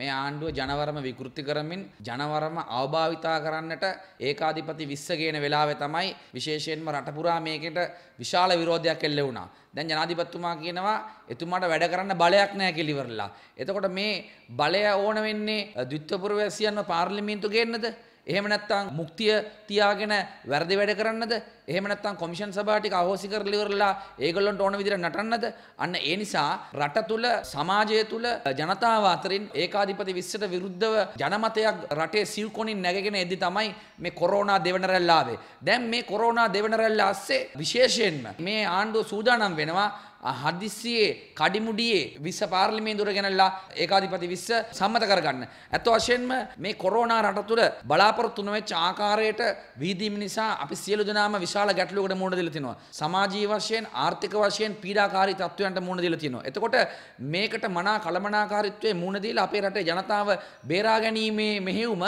මේ ආණ්ඩුව ජනවරම විකෘති කරමින් ජනවරම අවභාවිතා කරන්නට ඒකාධිපති විස්සගෙන වෙලාවේ තමයි විශේෂයෙන්ම රට පුරා මේකට විශාල විරෝධයක් එල්ල වුණා. දැන් ජනාධිපතිතුමා කියනවා එතුමාට වැඩ කරන්න බලයක් නැහැ කියලා ඉවරලා. එතකොට මේ බලය ඕන වෙන්නේ ද්විත්ව පුරවැසියන්ව පාර්ලිමේන්තු ගේන්නද? එහෙම නැත්නම් මුක්තිය තියාගෙන වැරදි වැඩ කරන්නද? එහෙම නැත්නම් කොමිෂන් සභා ටික අහෝසි කරලා ඉවරලා ඒගොල්ලන්ට ඕන විදිහට නටන්නද? අන්න ඒ නිසා රට තුල සමාජය තුල ජනතාව අතරින් ඒකාධිපති විශ්සට විරුද්ධව ජනමතයක් රටේ සිව්කොණින් නැගගෙන එද්දි තමයි මේ කොරෝනා දෙවන රැල්ල ආවේ. දැන් මේ කොරෝනා දෙවන රැල්ල ඇස්සේ විශේෂයෙන්ම මේ ආණ්ඩුව සූදානම් වෙනවා හදිස්සියේ කඩිමුඩියේ විස පාර්ලිමේ දුර ගැනල්ලා ඒකාධිපති විස්ස සම්මත කරගන්න. ඇත්ත වශයෙන්ම මේ කොරෝනා රට තුළ බලාපොරොත්තු නොවෙච්ච ආකාරයට වීදීම නිසා අපි සියලු දෙනාම විශාල ගැටලුවකට මුහුණ දෙලා තිනවා. සමාජීය වශයෙන් ආර්ථික වශයෙන් පීඩාකාරී තත්ත්වයන්ට මුහුණ දෙලා තිනවා. එතකොට මේකට මනා කලමනාකාරීත්වයේ මුහුණ දීලා අපේ රටේ ජනතාව බේරා ගැනීමේ මෙහෙයුම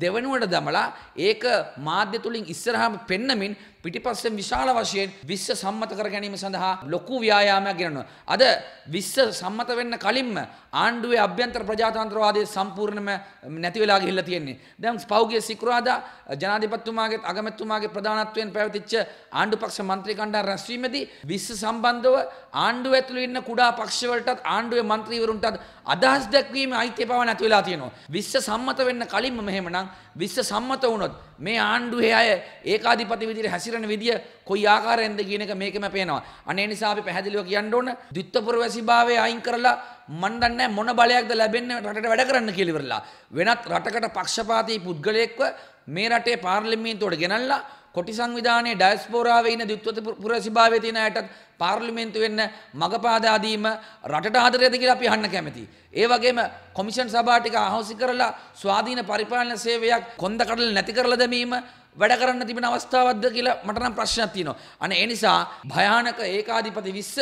දෙවනුවට දමලා ඒක මාධ්‍ය තුලින් ඉස්සරහාම පෙන්නමින් පිටිපස්සෙන් විශාල වශයෙන් විශ්ව සම්මත කර ගැනීම සඳහා ලොකු ව්‍යායාමයක් යාමයක් ගෙනනවා. අද විශ්ව සම්මත වෙන්න කලින්ම ආණ්ඩුවේ අභ්‍යන්තර ප්‍රජාතන්ත්‍රවාදය සම්පූර්ණයෙන්ම නැති වෙලා ගිහිල්ලා තියෙන්නේ. දැන් පෞගේ සිකුරාදා ජනාධිපතිතුමාගේ අගමැතිතුමාගේ ප්‍රධානත්වයෙන් පැවතිච්ච ආණ්ඩු පක්ෂ මන්ත්‍රී කණ්ඩායම් රැස්වීමේදී විශ්ව සම්බන්ධව ආණ්ඩුව ඇතුළේ ඉන්න කුඩා පක්ෂවලටත් ආණ්ඩුවේ මන්ත්‍රීවරුන්ටත් අදහස් දැක්වීමේ අයිතිය පවා නැති වෙලා තියෙනවා. විශ්ව සම්මත වෙන්න කලින්ම මෙහෙමනම් විශ්ව සම්මත වුණොත් මේ ආණ්ඩුවේ අය ඒකාධිපති විදිහට හැසිරෙන විදිය කොයි ආකාරයෙන්ද කියන එක මේකෙම පේනවා. අනේ නිසා අපි පැහැදිලිව කියන්න ඕන ද්විත්වපුර වැසිභාවය අයින් කරලා මන් දන්නේ මොන බලයක්ද ලැබෙන්නේ රටට වැඩ කරන්න කියලා ඉවරලා වෙනත් රටකට පක්ෂපාතී පුද්ගලයෙක්ව මේ රටේ පාර්ලිමේන්තුවට ගෙනල්ලා කොටි සංවිධානයේ ඩයස්පෝරාවේ ඉන්න ද්විත්වපුර වැසිභාවයේ තියෙන අයටත් පාර්ලිමේන්තු වෙන්න මගපාදා දීම රටට ආදරයද කියලා අපි අහන්න කැමතියි. ඒ වගේම කොමිෂන් සභා ටික අහෝසි කරලා ස්වාධීන පරිපාලන සේවයක් කොන්ද කඩලා නැති කරලා දැමීම වැඩ කරන්න තිබෙන අවස්ථාවක්ද කියලා මට නම් ප්‍රශ්නයක් තියෙනවා. අනේ ඒ නිසා භයානක ඒකාධිපති විස්ස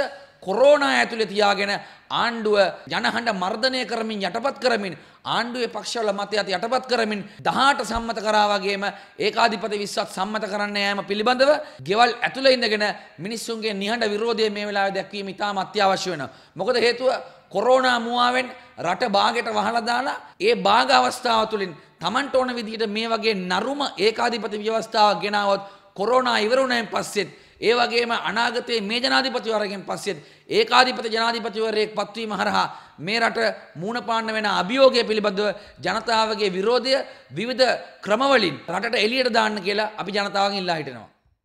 කොරෝනා ඇතුළේ තියාගෙන ආණ්ඩුව ජනහඬ මර්ධනය කරමින් යටපත් කරමින් ආණ්ඩුවේ පක්ෂවල මතයත් යටපත් කරමින් 18 සම්මත කරා වගේම ඒකාධිපති 20ක් සම්මත කරන්න යෑම පිළිබඳව ගෙවල් ඇතුළේ ඉඳගෙන මිනිස්සුන්ගේ නිහඬ විරෝධය මේ වෙලාවේ දැක්වීම ඉතාම අත්‍යවශ්‍ය වෙනවා. මොකද හේතුව කොරෝනා මුවාවෙන් රට බාගෙට වහලා දාලා ඒ බාග අවස්ථාව තුළින් Tamanට ඕන විදිහට මේ වගේ නරුම ඒකාධිපති ව්‍යවස්ථාවක් ගෙනාවොත් කොරෝනා ඉවරුණයෙන් පස්සෙත් ඒ වගේම අනාගතයේ මේ ජනාධිපතිවරගෙන් පස්සෙත් ඒකාධිපති ජනාධිපතිවරයෙක් පත්වීම හරහා මේ රට මූණපාන්න වෙන අභියෝගය පිළිබඳව ජනතාවගේ විරෝධය විවිධ ක්‍රමවලින් රටට එළියට දාන්න කියලා අපි ජනතාවගෙන් ඉල්ලා හිටිනවා.